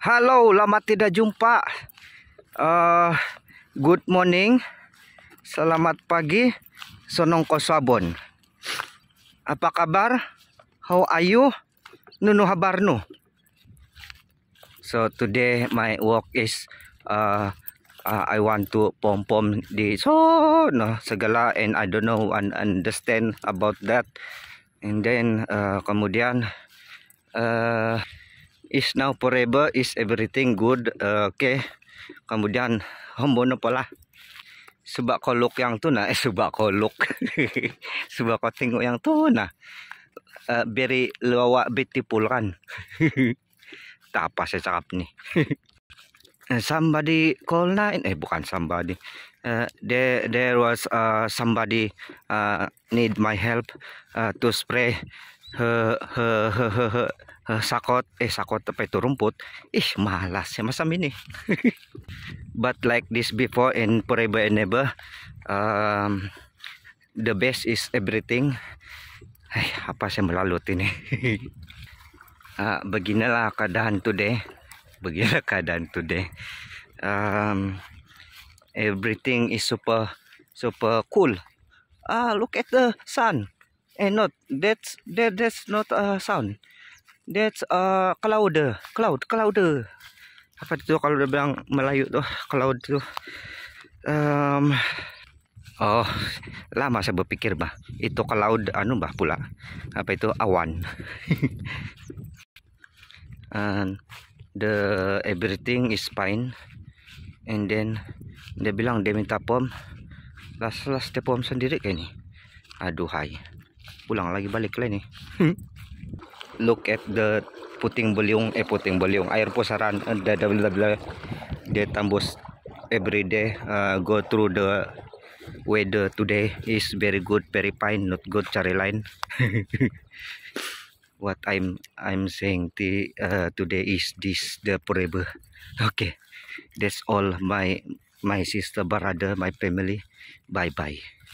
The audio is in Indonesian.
Halo, lama tidak jumpa. Uh, good morning. Selamat pagi. Sonong kosabon. Apa kabar? How are you? Nunu habarnu. So today my work is uh, uh, I want to pom pom this so no segala and I don't know and understand about that. And then uh, kemudian uh, is now forever is everything good uh, oke okay. kemudian hombono pola sebab kolok yang tuh nah eh sebab kolok kau tengok yang tuh eh, nah uh, beri lawa beti pulkan tak apa saya cakap nih eh, somebody call line eh bukan somebody uh, there there was uh, somebody uh, need my help uh, to spray he, he, he, he, he, he, sakot eh sakot apa itu rumput ih malas ya masam ini but like this before and forever and ever um, the best is everything eh, apa saya melalut ini uh, beginilah keadaan today beginilah keadaan today um, everything is super super cool ah look at the sun eh not that's that that's not a sound that's a cloud cloud cloud apa itu kalau udah bilang Melayu tuh cloud tuh um, oh lama saya berpikir bah itu cloud anu bah pula apa itu awan and the everything is fine and then dia bilang dia minta pom last last dia pom sendiri kayak ini aduhai pulang lagi balik lagi nih look at the puting beliung eh puting beliung air pusaran ada uh, eh, dia tambus every day uh, go through the weather today is very good very fine not good cari lain what I'm I'm saying the, uh, today is this the forever okay that's all my my sister brother my family bye bye